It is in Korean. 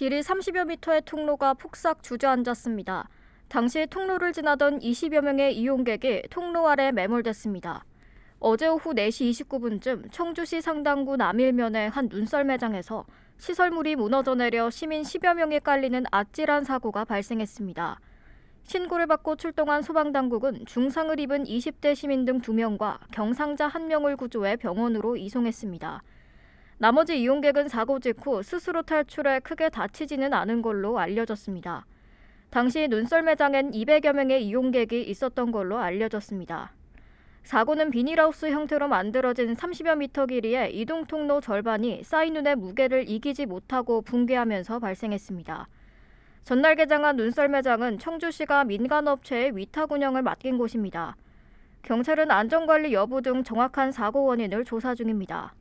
길이 30여 미터의 통로가 폭삭 주저앉았습니다. 당시 통로를 지나던 20여 명의 이용객이 통로 아래 매몰됐습니다. 어제 오후 4시 29분쯤 청주시 상당구 남일면의 한 눈썰매장에서 시설물이 무너져 내려 시민 10여 명이 깔리는 아찔한 사고가 발생했습니다. 신고를 받고 출동한 소방당국은 중상을 입은 20대 시민 등 2명과 경상자 1명을 구조해 병원으로 이송했습니다. 나머지 이용객은 사고 직후 스스로 탈출해 크게 다치지는 않은 걸로 알려졌습니다. 당시 눈썰 매장엔 200여 명의 이용객이 있었던 걸로 알려졌습니다. 사고는 비닐하우스 형태로 만들어진 30여 미터 길이의 이동 통로 절반이 쌓인눈의 무게를 이기지 못하고 붕괴하면서 발생했습니다. 전날 개장한 눈썰 매장은 청주시가 민간업체의 위탁 운영을 맡긴 곳입니다. 경찰은 안전관리 여부 등 정확한 사고 원인을 조사 중입니다.